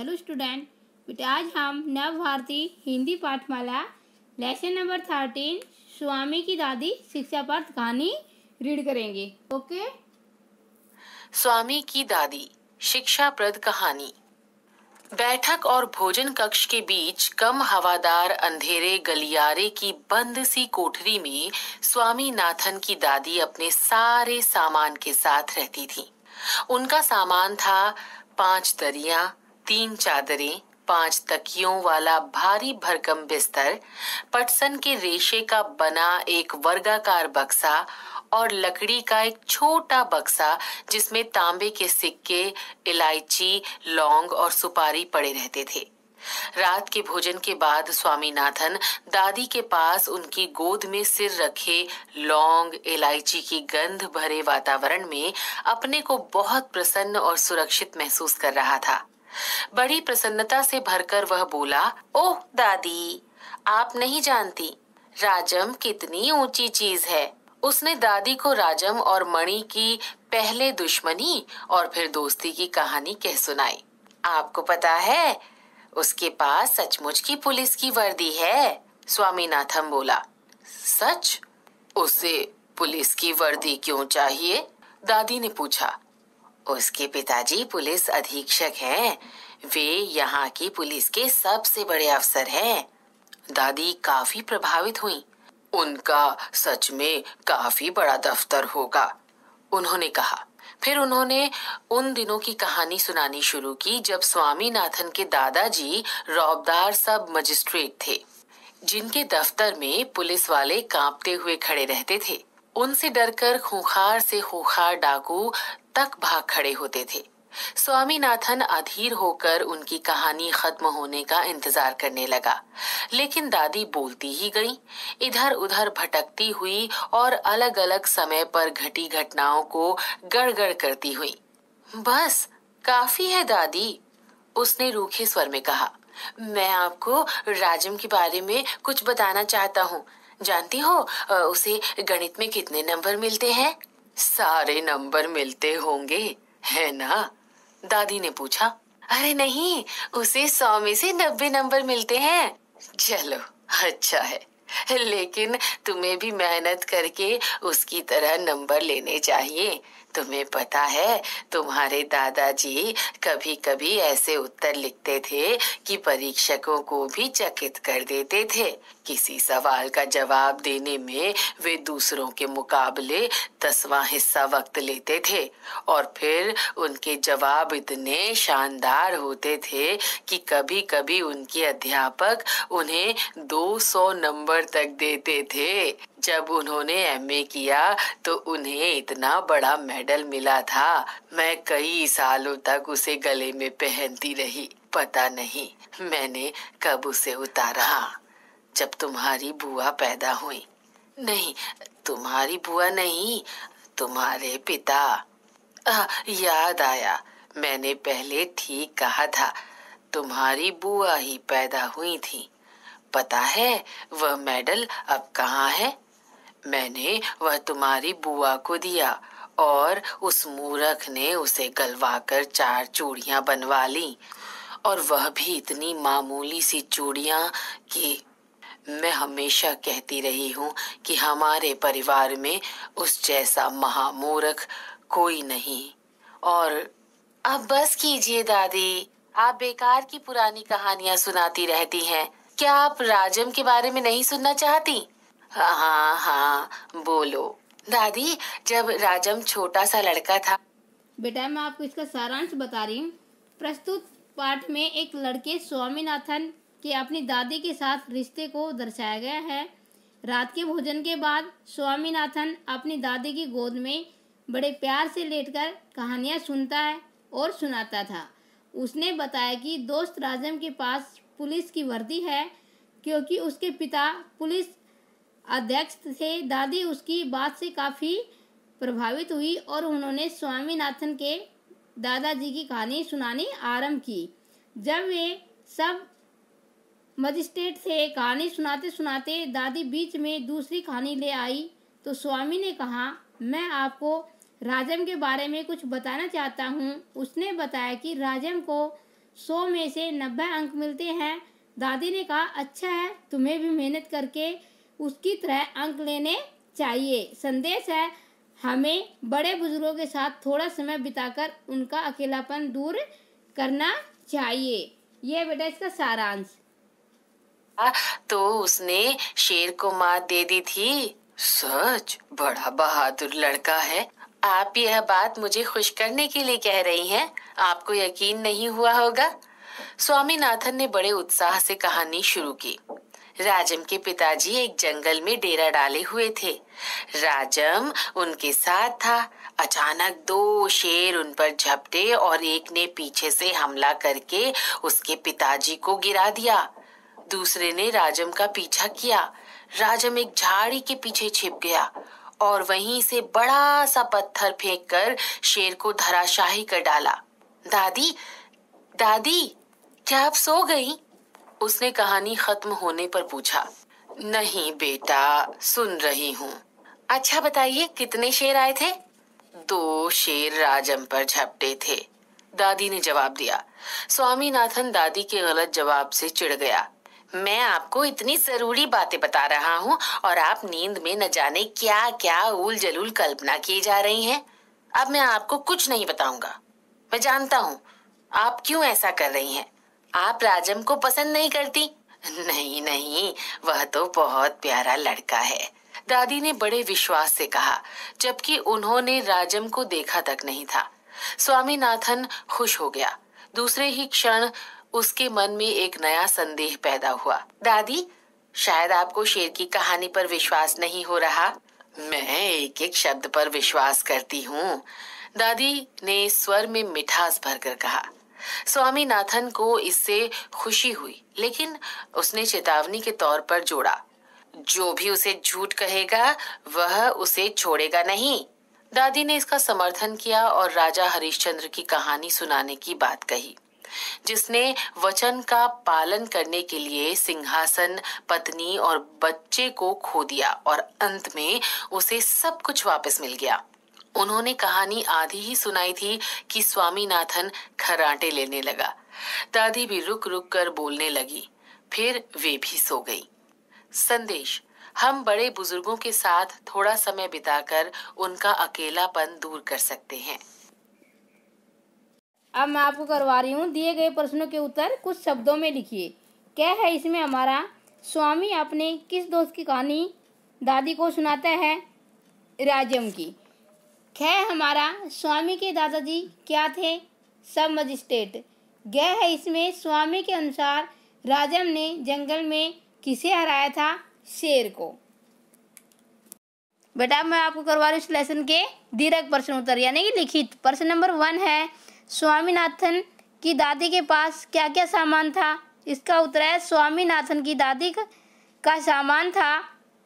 Hello student बेटे आज हम नव भारती हिंदी पाठमाला लेसन नंबर थर्टीन स्वामी की दादी शिक्षा पर कहानी रीड करेंगे ओके स्वामी की दादी शिक्षा प्रद कहानी बैठक और भोजन कक्ष के बीच कम हवादार अंधेरे गलियारे की बंद सी कोठरी में स्वामी नाथन की दादी अपने सारे सामान के साथ रहती थी उनका सामान था पांच दरिया तीन चादरें पांच तकियों वाला भारी भरकम बिस्तर पटसन के रेशे का बना एक वर्गाकार बक्सा और लकड़ी का एक छोटा बक्सा जिसमें तांबे के सिक्के इलायची लौंग और सुपारी पड़े रहते थे रात के भोजन के बाद स्वामीनाथन दादी के पास उनकी गोद में सिर रखे लौंग इलायची की गंध भरे वातावरण में अपने को बहुत प्रसन्न और सुरक्षित महसूस कर रहा था बड़ी प्रसन्नता से भरकर वह बोला ओह दादी आप नहीं जानती राजम कितनी ऊंची चीज है उसने दादी को राजम और मणि की पहले दुश्मनी और फिर दोस्ती की कहानी कह सुनाई आपको पता है उसके पास सचमुच की पुलिस की वर्दी है स्वामीनाथम बोला सच उसे पुलिस की वर्दी क्यों चाहिए दादी ने पूछा उसके पिताजी पुलिस अधीक्षक हैं। वे यहाँ की पुलिस के सबसे बड़े अफसर हैं। दादी काफी प्रभावित हुई उनका सच में काफी बड़ा दफ्तर होगा उन्होंने कहा फिर उन्होंने उन दिनों की कहानी सुनानी शुरू की जब स्वामीनाथन के दादाजी रौबदार सब मजिस्ट्रेट थे जिनके दफ्तर में पुलिस वाले कांपते हुए खड़े रहते थे उनसे डरकर खूंखार से खूंखार डाकू तक भाग खड़े होते थे स्वामीनाथन अधीर होकर उनकी कहानी खत्म होने का इंतजार करने लगा लेकिन दादी बोलती ही गई इधर उधर भटकती हुई और अलग अलग समय पर घटी घटनाओं को गड़गड़ करती हुई बस काफी है दादी उसने रूखे स्वर में कहा मैं आपको राजम के बारे में कुछ बताना चाहता हूँ जानती हो उसे गणित में कितने नंबर मिलते हैं सारे नंबर मिलते होंगे है ना दादी ने पूछा अरे नहीं उसे सौ में से नब्बे नंबर मिलते हैं चलो अच्छा है लेकिन तुम्हें भी मेहनत करके उसकी तरह नंबर लेने चाहिए तुम्हें पता है तुम्हारे दादाजी कभी कभी ऐसे उत्तर लिखते थे कि परीक्षकों को भी चकित कर देते थे किसी सवाल का जवाब देने में वे दूसरों के मुकाबले दसवां हिस्सा वक्त लेते थे और फिर उनके जवाब इतने शानदार होते थे कि कभी कभी उनके अध्यापक उन्हें 200 नंबर नंबर तक देते थे जब उन्होंने एमए किया तो उन्हें इतना बड़ा मेडल मिला था मैं कई सालों तक उसे गले में पहनती रही पता नहीं मैंने कब उसे उतारा हाँ, जब तुम्हारी बुआ पैदा हुई नहीं तुम्हारी बुआ नहीं तुम्हारे पिता आ, याद आया मैंने पहले ठीक कहा था तुम्हारी बुआ ही पैदा हुई थी पता है वह मेडल अब कहाँ है मैंने वह तुम्हारी बुआ को दिया और उस मूरख ने उसे गलवा कर चार चूड़ियां बनवा ली और वह भी इतनी मामूली सी चूड़ियां कि मैं हमेशा कहती रही हूँ कि हमारे परिवार में उस जैसा महामूरख कोई नहीं और अब बस कीजिए दादी आप बेकार की पुरानी कहानियां सुनाती रहती हैं क्या आप राजम के बारे में नहीं सुनना चाहती हाँ हाँ बोलो दादी जब राजम छोटा सा लड़का था बेटा मैं आपको इसका सारांश बता रही हूँ प्रस्तुत पाठ में एक लड़के स्वामीनाथन के अपनी दादी के साथ रिश्ते को दर्शाया गया है रात के भोजन के बाद स्वामीनाथन अपनी दादी की गोद में बड़े प्यार से लेटकर कहानियाँ सुनता है और सुनाता था उसने बताया कि दोस्त राजम के पास पुलिस की वर्दी है क्योंकि उसके पिता पुलिस अध्यक्ष थे दादी उसकी बात से काफ़ी प्रभावित हुई और उन्होंने स्वामीनाथन के दादाजी की कहानी सुनानी आरंभ की जब वे सब मजिस्ट्रेट से कहानी सुनाते सुनाते दादी बीच में दूसरी कहानी ले आई तो स्वामी ने कहा मैं आपको राजम के बारे में कुछ बताना चाहता हूँ उसने बताया कि राजम को सौ में से नब्बे अंक मिलते हैं दादी ने कहा अच्छा है तुम्हें भी मेहनत करके उसकी तरह अंक लेने चाहिए संदेश है हमें बड़े बुजुर्गों के साथ थोड़ा समय बिताकर उनका अकेलापन दूर करना चाहिए यह बेटा इसका सारांश तो उसने शेर को मात दे दी थी सच बड़ा बहादुर लड़का है आप यह बात मुझे खुश करने के लिए कह रही हैं आपको यकीन नहीं हुआ होगा स्वामीनाथन ने बड़े उत्साह से कहानी शुरू की राजम के पिताजी एक जंगल में डेरा डाले हुए थे राजम उनके साथ था अचानक दो शेर उन पर झपटे और एक ने पीछे से हमला करके उसके पिताजी को गिरा दिया दूसरे ने राजम का पीछा किया राजम एक झाड़ी के पीछे छिप गया और वहीं से बड़ा सा पत्थर फेंक कर शेर को धराशाही कर डाला दादी दादी क्या आप सो गई उसने कहानी खत्म होने पर पूछा नहीं बेटा सुन रही हूँ अच्छा बताइए कितने शेर आए थे दो शेर राजम पर झपटे थे दादी ने जवाब दिया स्वामीनाथन दादी के गलत जवाब से चिढ़ गया मैं आपको इतनी जरूरी बातें बता रहा हूँ और आप नींद में न जाने क्या क्या उल जलूल कल्पना किए जा रही हैं। अब मैं आपको कुछ नहीं बताऊंगा मैं जानता हूँ आप क्यों ऐसा कर रही हैं। आप राजम को पसंद नहीं करती नहीं नहीं वह तो बहुत प्यारा लड़का है दादी ने बड़े विश्वास से कहा जबकि उन्होंने राजम को देखा तक नहीं था स्वामीनाथन खुश हो गया दूसरे ही क्षण उसके मन में एक नया संदेह पैदा हुआ दादी शायद आपको शेर की कहानी पर विश्वास नहीं हो रहा मैं एक एक शब्द पर विश्वास करती हूँ दादी ने स्वर में मिठास भरकर कहा स्वामीनाथन को इससे खुशी हुई लेकिन उसने चेतावनी के तौर पर जोड़ा जो भी उसे झूठ कहेगा वह उसे छोड़ेगा नहीं दादी ने इसका समर्थन किया और राजा हरिश्चंद्र की कहानी सुनाने की बात कही जिसने वचन का पालन करने के लिए सिंहासन पत्नी और बच्चे को खो दिया और अंत में उसे सब कुछ वापस मिल गया उन्होंने कहानी आधी ही सुनाई थी कि स्वामीनाथन खराटे लेने लगा दादी भी रुक रुक कर बोलने लगी फिर वे भी सो गई संदेश हम बड़े बुजुर्गों के साथ थोड़ा समय बिताकर उनका अकेलापन दूर कर सकते हैं अब मैं आपको करवा रही हूँ दिए गए प्रश्नों के उत्तर कुछ शब्दों में लिखिए क्या है इसमें हमारा स्वामी अपने किस दोस्त की कहानी दादी को सुनाता है राजम की ख हमारा स्वामी के दादाजी क्या थे सब मजिस्ट्रेट गह है इसमें स्वामी के अनुसार राजम ने जंगल में किसे हराया था शेर को बेटा मैं आपको करवा रही हूँ लेसन के दीर्घ प्रश्न उत्तर यानी कि लिखित प्रश्न नंबर वन है स्वामीनाथन की दादी के पास क्या क्या सामान था इसका उत्तर है स्वामीनाथन की दादी का सामान था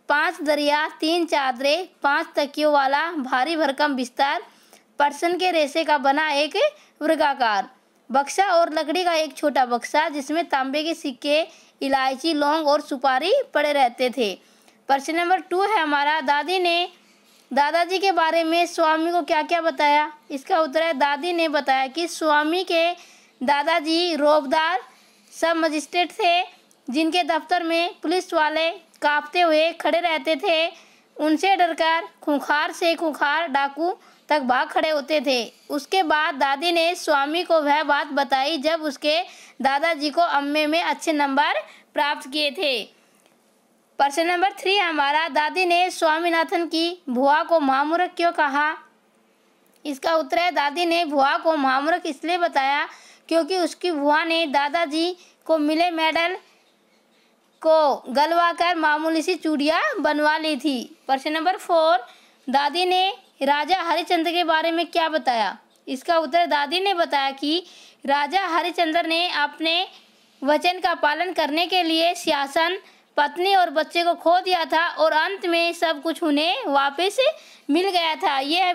पांच दरिया तीन चादरें पांच तकियों वाला भारी भरकम बिस्तर पर्सन के रेसे का बना एक वृगाकार बक्सा और लकड़ी का एक छोटा बक्सा जिसमें तांबे के सिक्के इलायची लौंग और सुपारी पड़े रहते थे प्रश्न नंबर टू है हमारा दादी ने दादाजी के बारे में स्वामी को क्या क्या बताया इसका उत्तर है दादी ने बताया कि स्वामी के दादाजी रोबदार सब मजिस्ट्रेट थे जिनके दफ्तर में पुलिस वाले कांपते हुए खड़े रहते थे उनसे डरकर खुखार से खुखार डाकू तक भाग खड़े होते थे उसके बाद दादी ने स्वामी को वह बात बताई जब उसके दादाजी को अम्मे में अच्छे नंबर प्राप्त किए थे प्रश्न नंबर थ्री हमारा दादी ने स्वामीनाथन की भुआ को महामूर्ख क्यों कहा इसका उत्तर है दादी ने भुआ को महामूर्ख इसलिए बताया क्योंकि उसकी भुआ ने दादाजी को मिले मेडल को गलवा कर मामूली सी चूड़िया बनवा ली थी प्रश्न नंबर फोर दादी ने राजा हरिचंद्र के बारे में क्या बताया इसका उत्तर दादी ने बताया कि राजा हरिचंद्र ने अपने वचन का पालन करने के लिए सियासन पत्नी और बच्चे को खो दिया था और अंत में सब कुछ उन्हें वापस मिल गया था यह